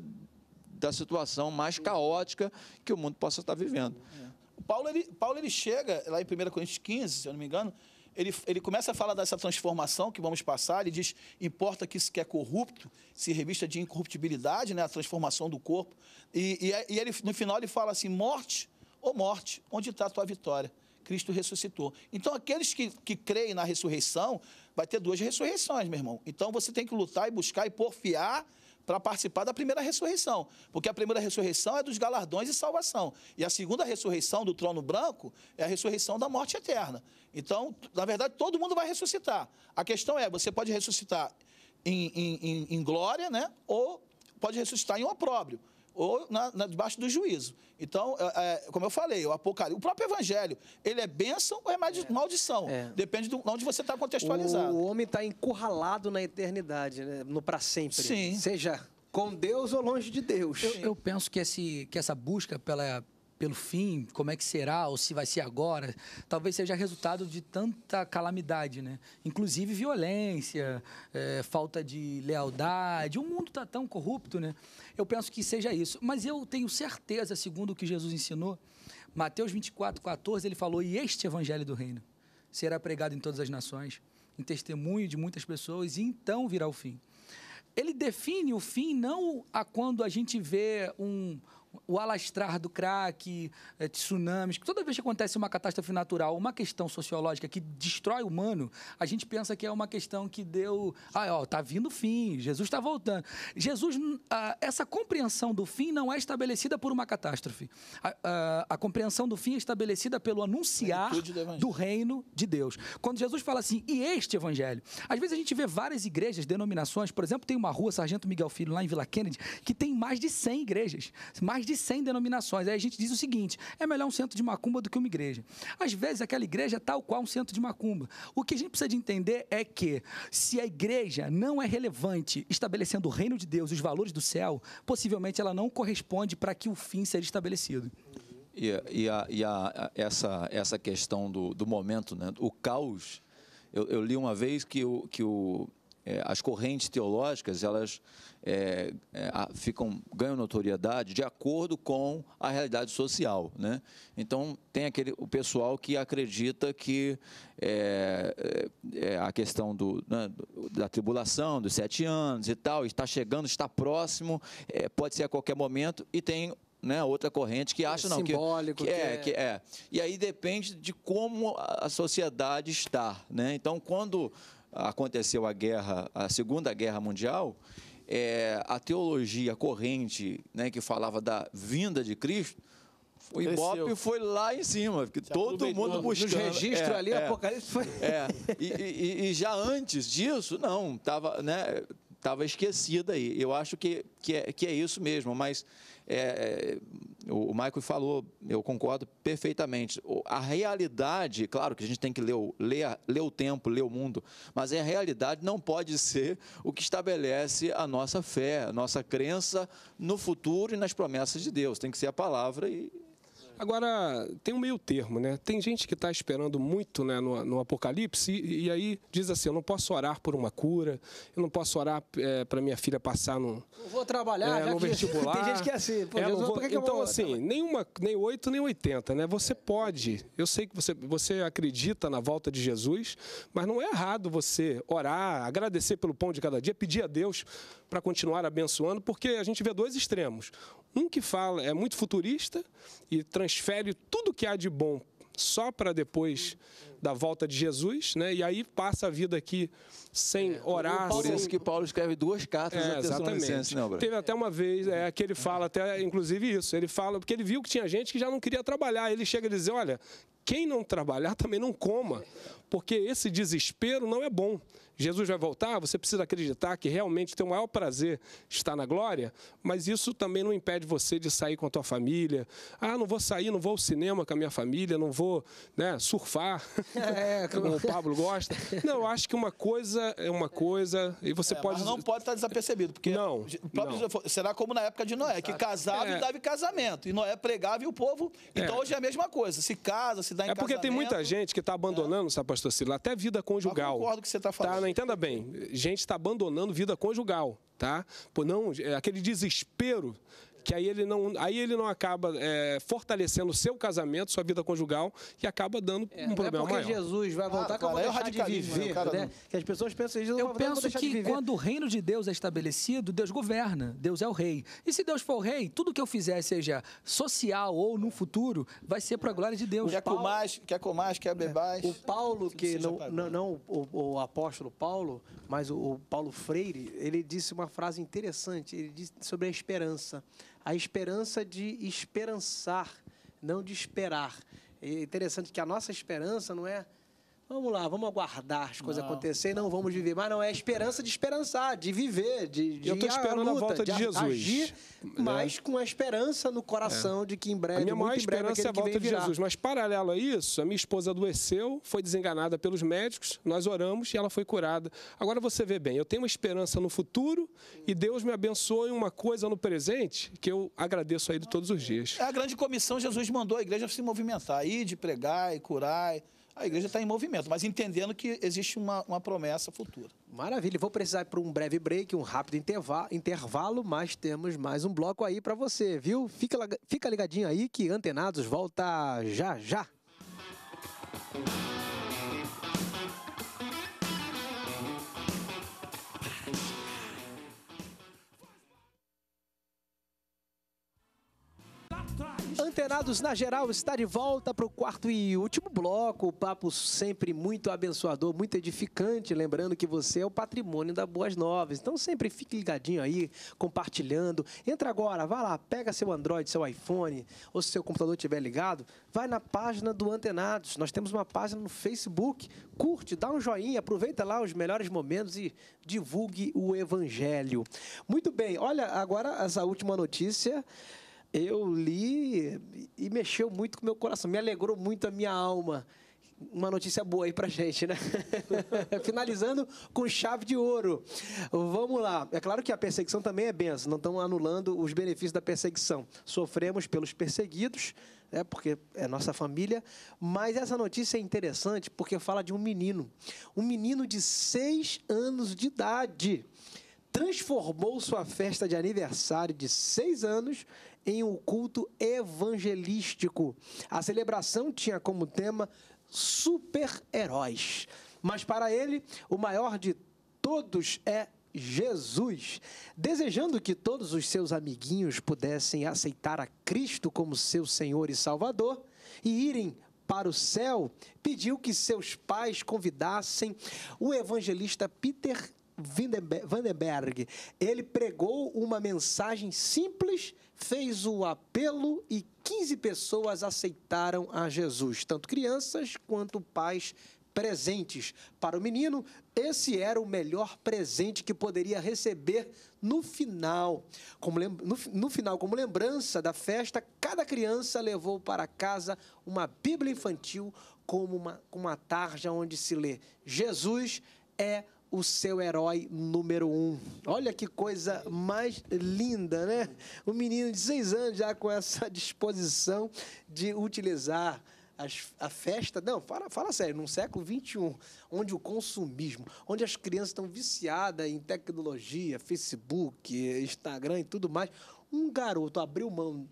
da situação mais caótica que o mundo possa estar vivendo. É. Paulo, ele, Paulo ele chega lá em 1 Coríntios 15, se eu não me engano, ele, ele começa a falar dessa transformação que vamos passar, ele diz, importa que isso que é corrupto, se revista de incorruptibilidade, né, a transformação do corpo, e, e, e ele, no final ele fala assim, morte, ou morte, onde está a tua vitória? Cristo ressuscitou. Então, aqueles que, que creem na ressurreição, vai ter duas ressurreições, meu irmão. Então, você tem que lutar e buscar e porfiar para participar da primeira ressurreição, porque a primeira ressurreição é dos galardões e salvação, e a segunda ressurreição do trono branco é a ressurreição da morte eterna. Então, na verdade, todo mundo vai ressuscitar. A questão é, você pode ressuscitar em, em, em glória, né? Ou pode ressuscitar em opróbrio. próprio ou na, na, debaixo do juízo. Então, é, é, como eu falei, o Apocalipse, o próprio Evangelho, ele é bênção ou é, é maldição? É. Depende de onde você está contextualizado. O, o homem está encurralado na eternidade, né? no para sempre. Sim. Seja com Deus ou longe de Deus. Eu, eu penso que, esse, que essa busca pela pelo fim, como é que será, ou se vai ser agora, talvez seja resultado de tanta calamidade, né? Inclusive violência, é, falta de lealdade. O mundo está tão corrupto, né? Eu penso que seja isso. Mas eu tenho certeza, segundo o que Jesus ensinou, Mateus 24, 14, ele falou: E este evangelho do reino será pregado em todas as nações, em testemunho de muitas pessoas, e então virá o fim. Ele define o fim não a quando a gente vê um, o alastrar do crack, é, tsunamis, toda vez que acontece uma catástrofe natural, uma questão sociológica que destrói o humano, a gente pensa que é uma questão que deu, ah, ó, tá vindo o fim, Jesus está voltando. Jesus, essa compreensão do fim não é estabelecida por uma catástrofe. A, a, a compreensão do fim é estabelecida pelo anunciar do reino de Deus. Quando Jesus fala assim, e este evangelho, às vezes a gente vê várias igrejas, denominações, por exemplo, tem uma rua Sargento Miguel Filho lá em Vila Kennedy que tem mais de 100 igrejas, mais de 100 denominações. Aí a gente diz o seguinte: é melhor um centro de macumba do que uma igreja. Às vezes, aquela igreja é tal qual um centro de macumba. O que a gente precisa de entender é que, se a igreja não é relevante estabelecendo o reino de Deus, os valores do céu, possivelmente ela não corresponde para que o fim seja estabelecido. E, e, a, e a, essa, essa questão do, do momento, né? o caos. Eu, eu, li uma vez que o, que o, é, as correntes teológicas elas é, é, ficam ganham notoriedade de acordo com a realidade social, né? Então tem aquele o pessoal que acredita que é, é, é, a questão do, né, da tribulação dos sete anos e tal está chegando, está próximo, pode ser a qualquer momento e tem né, outra corrente que acha não que, que, é, que, é, que é. E aí depende de como a sociedade está, né? Então quando aconteceu a guerra, a Segunda Guerra Mundial, é, a teologia corrente né, que falava da vinda de Cristo, o Ibope foi lá em cima, porque todo mundo buscando. Nos registros é, ali, é, Apocalipse foi... É, e, e, e, já antes disso, não, estava né, tava esquecida aí. Eu acho que, que, é, que é isso mesmo, mas é, é o, Michael falou, eu concordo perfeitamente. A realidade, claro que a gente tem que ler, ler, ler o tempo, ler o mundo, mas é a realidade não pode ser o que estabelece a nossa fé, a nossa crença no futuro e nas promessas de Deus. Tem que ser a palavra e Agora, tem um meio termo, né? Tem gente que está esperando muito né, no, no Apocalipse e, e, aí diz assim: eu não posso orar por uma cura, eu não posso orar é, para minha filha passar num. Não vou trabalhar, é, já no que... vestibular. tem gente que é assim, pô, é, Jesus, vou... Então, vou... assim, tá nem 8, nem 80, né? Você é. pode. Eu sei que você, você acredita na volta de Jesus, mas não é errado você orar, agradecer pelo pão de cada dia, pedir a Deus para continuar abençoando, porque a gente vê dois extremos. Um que fala, é muito futurista e trans transfere tudo que há de bom só para depois da volta de Jesus, né? E aí passa a vida aqui sem é, orar. Por sem... isso que Paulo escreve duas cartas é, né, exatamente. Não, Teve até uma vez é, que ele fala até, inclusive isso, ele fala porque ele viu que tinha gente que já não queria trabalhar. Ele chega e diz: olha, quem não trabalhar também não coma, porque esse desespero não é bom. Jesus vai voltar, você precisa acreditar que realmente tem o maior prazer estar na glória, mas isso também não impede você de sair com a tua família. Ah, não vou sair, não vou ao cinema com a minha família, não vou né, surfar, é, como o Pablo gosta. Não, eu acho que uma coisa é uma coisa e você é, pode... Mas não pode estar desapercebido, porque não, próprio... não. será como na época de Noé, que casava é. e dava casamento, e Noé pregava e o povo... Então é. hoje é a mesma coisa, se casa, se dá em casamento... É porque casamento, tem muita gente que está abandonando, é. sabe, pastor? Assim, até vida conjugal. Eu concordo com o que você está tá? falando. Tá? Não, entenda bem, gente está abandonando vida conjugal, tá? Por não, é aquele desespero que aí ele não, aí ele não acaba é, fortalecendo o seu casamento, sua vida conjugal, e acaba dando é, um é problema é porque maior. Jesus vai voltar ah, a eu vou é é deixar é de né, viver. Né? Que as pessoas pensam isso. Eu penso que quando o reino de Deus é estabelecido, Deus governa, Deus é o rei. E se Deus for o rei, tudo que eu fizer, seja social ou no futuro, vai ser para a glória de Deus. Quer Paulo, mais quer mais quer bebais. O Paulo, que não, não, não o, o, apóstolo Paulo, mas o, o Paulo Freire, ele disse uma frase interessante, ele disse sobre a esperança a esperança de esperançar, não de esperar. É interessante que a nossa esperança não é Vamos lá, vamos aguardar as coisas acontecerem, não vamos viver. Mas não, é esperança de esperançar, de viver, de, de Eu estou esperando a, luta, a volta de, de Jesus. Agir, né? mas com a esperança no coração é. de que em breve. A minha maior esperança é a volta de Jesus. Mas, paralelo a isso, a minha esposa adoeceu, foi desenganada pelos médicos, nós oramos e ela foi curada. Agora você vê bem, eu tenho uma esperança no futuro e Deus me abençoe em uma coisa no presente que eu agradeço a Ele todos os dias. É a grande comissão Jesus mandou a igreja se movimentar, ir de pregar e curar. E a igreja está em movimento, mas entendendo que existe uma, uma promessa futura. Maravilha. Vou precisar ir para um breve break, um rápido intervalo, mas temos mais um bloco aí para você, viu? Fica, fica ligadinho aí que Antenados volta já já. Antenados na geral está de volta para o quarto e último bloco. O papo sempre muito abençoador, muito edificante. Lembrando que você é o patrimônio da Boas Novas. Então sempre fique ligadinho aí, compartilhando. Entra agora, vai lá, pega seu Android, seu iPhone, ou se seu computador estiver ligado, vai na página do Antenados. Nós temos uma página no Facebook. Curte, dá um joinha, aproveita lá os melhores momentos e divulgue o Evangelho. Muito bem, olha agora essa última notícia eu li e mexeu muito com o meu coração, me alegrou muito a minha alma. Uma notícia boa aí pra gente, né? Finalizando com chave de ouro. Vamos lá. É claro que a perseguição também é benção, não estão anulando os benefícios da perseguição. Sofremos pelos perseguidos, né, porque é nossa família, mas essa notícia é interessante porque fala de um menino. Um menino de seis anos de idade transformou sua festa de aniversário de seis anos em um culto evangelístico. A celebração tinha como tema super-heróis. Mas para ele, o maior de todos é Jesus, desejando que todos os seus amiguinhos pudessem aceitar a Cristo como seu Senhor e Salvador e irem para o céu, pediu que seus pais convidassem o evangelista Peter Vandenberg. Ele pregou uma mensagem simples fez o apelo e 15 pessoas aceitaram a Jesus, tanto crianças quanto pais presentes. Para o menino, esse era o melhor presente que poderia receber no final. Como no, no, final, como lembrança da festa, cada criança levou para casa uma Bíblia infantil como uma, uma tarja onde se lê: Jesus é o seu herói número um. Olha que coisa mais linda, né? Um menino de seis anos já com essa disposição de utilizar as, a festa. Não, fala, fala sério, num século XXI, onde o consumismo, onde as crianças estão viciadas em tecnologia, Facebook, Instagram e tudo mais, um garoto abriu mão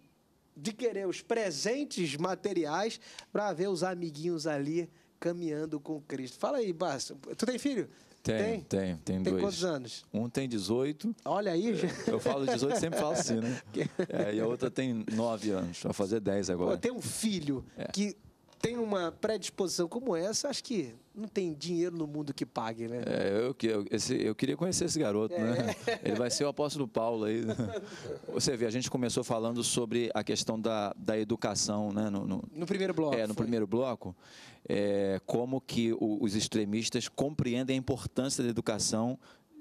de querer os presentes materiais para ver os amiguinhos ali caminhando com Cristo. Fala aí, Bárcio. Tu tem filho? Tem, tem, tem, tem, dois. Tem quantos anos? Um tem 18. Olha aí, gente. Eu falo 18, sempre falo assim, né? É, e a outra tem 9 anos, vai fazer 10 agora. Pô, tem um filho é. que tem uma predisposição como essa, acho que não tem dinheiro no mundo que pague, né? É, eu, eu, esse, eu queria conhecer esse garoto, né? é. né? Ele vai ser o apóstolo Paulo aí. Você vê, a gente começou falando sobre a questão da, da educação, né? No, no, no primeiro bloco. É, no foi. primeiro bloco. É, como que o, os extremistas compreendem a importância da educação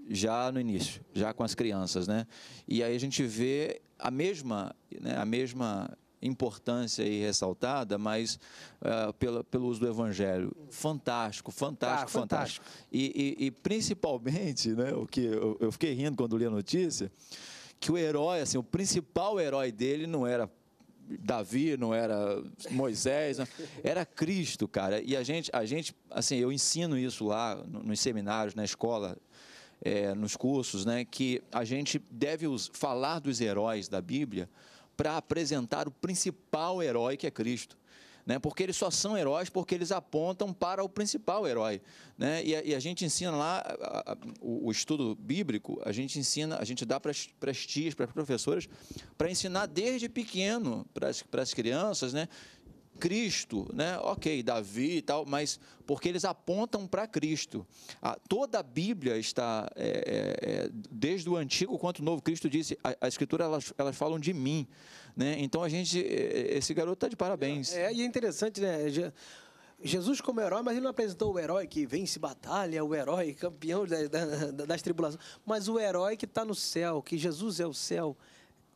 já no início, já com as crianças, né? E aí a gente vê a mesma, né, a mesma importância aí ressaltada, mas uh, pela, pelo uso do Evangelho. Fantástico, fantástico, ah, fantástico. fantástico. E, e, e, principalmente, né, o que eu, eu fiquei rindo quando li a notícia, que o herói, assim, o principal herói dele não era Davi, não era Moisés, não. era Cristo, cara. E a gente, a gente, assim, eu ensino isso lá nos seminários, na escola, é, nos cursos, né, que a gente deve falar dos heróis da Bíblia para apresentar o principal herói que é Cristo. Né? Porque eles só são heróis porque eles apontam para o principal herói. Né? E, a, e a gente ensina lá, a, a, o, o, estudo bíblico, a gente ensina, a gente dá para as tias, para as professoras, para ensinar desde pequeno, para as crianças, né? Cristo, né? Ok, Davi e tal, mas porque eles apontam para Cristo. A, toda a Bíblia está, é, é, é, desde o Antigo quanto o Novo, Cristo disse, a, a Escritura elas, elas falam de mim, né? Então a gente, é, é, esse garoto está de parabéns. É, e é interessante, né? Jesus como herói, mas ele não apresentou o herói que vence batalha, o herói campeão das, das, das tribulações, mas o herói que está no céu, que Jesus é o céu,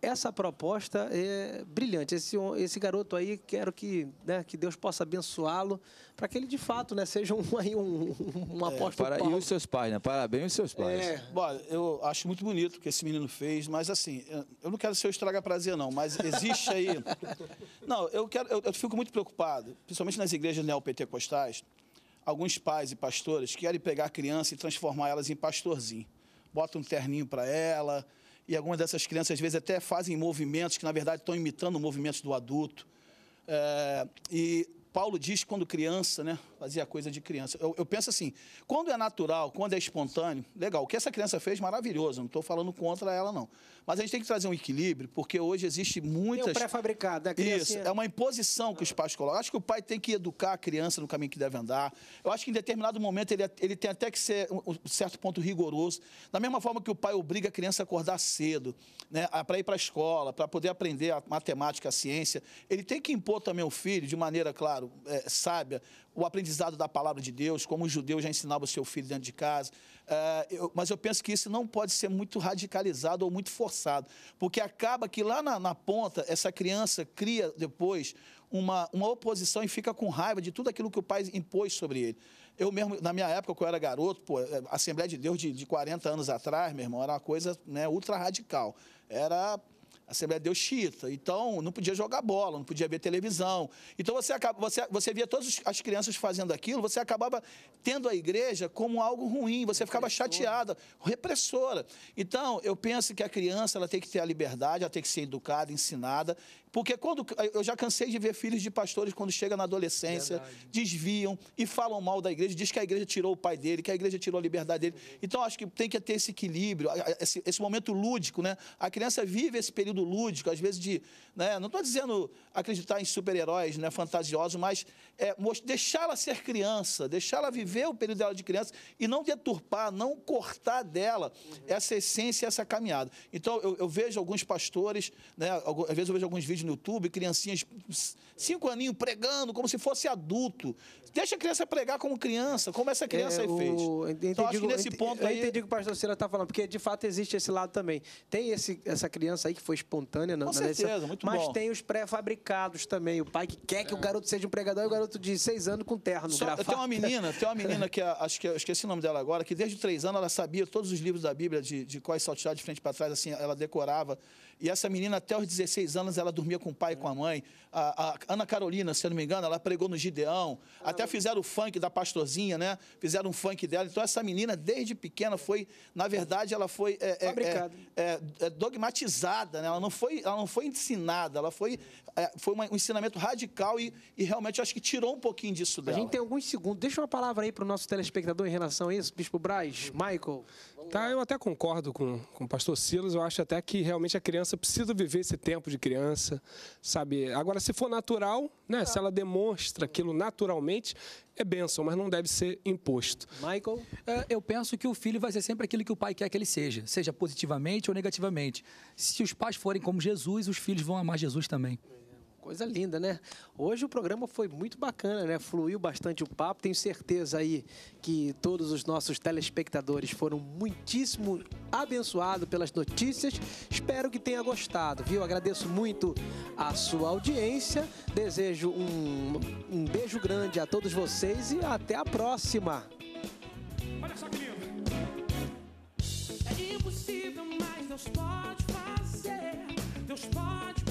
essa proposta é brilhante. Esse, esse garoto aí, quero que, né, que Deus possa abençoá-lo, para que ele de fato né, seja um, um, um é, apóstolo. É, para, e os seus pais, né? Parabéns os seus pais. É, bom, eu acho muito bonito o que esse menino fez, mas assim, eu não quero ser o estraga prazer, não, mas existe aí. não, eu, quero, eu, eu fico muito preocupado, principalmente nas igrejas neopentecostais, alguns pais e pastores querem pegar a criança e transformar elas em pastorzinho. Bota um terninho para ela e algumas dessas crianças às vezes até fazem movimentos que na verdade estão imitando movimentos do adulto. É, e Paulo diz quando criança, né? Fazia coisa de criança. Eu, eu, penso assim, quando é natural, quando é espontâneo, legal. O que essa criança fez, maravilhoso. Não estou falando contra ela, não. Mas a gente tem que trazer um equilíbrio, porque hoje existe muitas... É pré-fabricado. Né, Isso, é uma imposição que os pais colocam. Acho que o pai tem que educar a criança no caminho que deve andar. Eu acho que em determinado momento ele, ele tem até que ser, um certo ponto, rigoroso. Da mesma forma que o pai obriga a criança a acordar cedo, né? Para ir para a escola, para poder aprender a matemática, a ciência. Ele tem que impor também o filho, de maneira, claro, claro, é, sábia, o aprendizado da palavra de Deus, como o judeu já ensinava o seu filho dentro de casa. É, eu, mas eu penso que isso não pode ser muito radicalizado ou muito forçado, porque acaba que lá na, na ponta, essa criança cria depois uma, uma oposição e fica com raiva de tudo aquilo que o pai impôs sobre ele. Eu mesmo, na minha época, quando eu era garoto, pô, é, Assembleia de Deus de, de 40 anos atrás, meu irmão, era uma coisa né, ultra radical. Era Assembleia de Deus chita Então, não podia jogar bola, não podia ver televisão. Então, você, acaba, você, você via todas as crianças fazendo aquilo, você acabava tendo a igreja como algo ruim, você ficava chateada, repressora. Então, eu penso que a criança ela tem que ter a liberdade, ela tem que ser educada, ensinada, porque quando eu já cansei de ver filhos de pastores quando chega na adolescência, Verdade. desviam e falam mal da igreja, diz que a igreja tirou o pai dele, que a igreja tirou a liberdade dele. Então acho que tem que ter esse equilíbrio, esse, esse momento lúdico, né? A criança vive esse período lúdico, às vezes de, né? Não estou dizendo acreditar em super-heróis, né? Fantasiosos, mas é, deixá-la ser criança, deixá-la viver o período dela de criança e não deturpar, não cortar dela uhum. essa essência, essa caminhada. Então, eu, eu vejo alguns pastores, né, às vezes eu vejo alguns vídeos no YouTube, criancinhas, cinco aninhos, pregando como se fosse adulto. Deixa a criança pregar como criança, como essa criança é, aí o... fez. Então, entendi, então, acho que nesse entendi, ponto aí... Eu entendi o que o pastor Cira está falando, porque, de fato, existe esse lado também. Tem esse, essa criança aí que foi espontânea. Com na certeza, muito mas bom. Mas tem os pré-fabricados também. O pai que quer que o garoto seja um pregador, e o garoto garoto de seis anos com terno. Só, gravata. tem uma menina, tem uma menina que acho que eu esqueci o nome dela agora, que desde três anos ela sabia todos os livros da Bíblia de, de quais saltear de frente para trás, assim, ela decorava. E essa menina, até os 16 anos, ela dormia com o pai e com a mãe. A, a Ana Carolina, se eu não me engano, ela pregou no Gideão. Ah, até fizeram o funk da pastorzinha, né? Fizeram um funk dela. Então, essa menina, desde pequena, foi, na verdade, ela foi é, é, é, dogmatizada, né? Ela não foi, ela não foi ensinada, ela foi, foi uma, um ensinamento radical e, e realmente acho que tirou tirou um pouquinho disso dela. A gente tem alguns segundos. Deixa uma palavra aí para o nosso telespectador em relação a isso, Bispo Braz, Michael. Tá, eu até concordo com, com o pastor Silas. Eu acho até que realmente a criança precisa viver esse tempo de criança, sabe? Agora, se for natural, né? Se tá. ela demonstra aquilo naturalmente, é bênção, mas não deve ser imposto. Michael? É, eu penso que o filho vai ser sempre aquilo que o pai quer que ele seja, seja positivamente ou negativamente. Se os pais forem como Jesus, os filhos vão amar Jesus também. Coisa linda, né? Hoje o programa foi muito bacana, né? Fluiu bastante o papo. Tenho certeza aí que todos os nossos telespectadores foram muitíssimo abençoados pelas notícias. Espero que tenha gostado, viu? Agradeço muito a sua audiência. Desejo um, um beijo grande a todos vocês e até a próxima. Olha só que lindo. É impossível, mas Deus pode fazer. Deus pode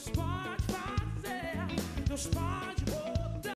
spot right there. The spot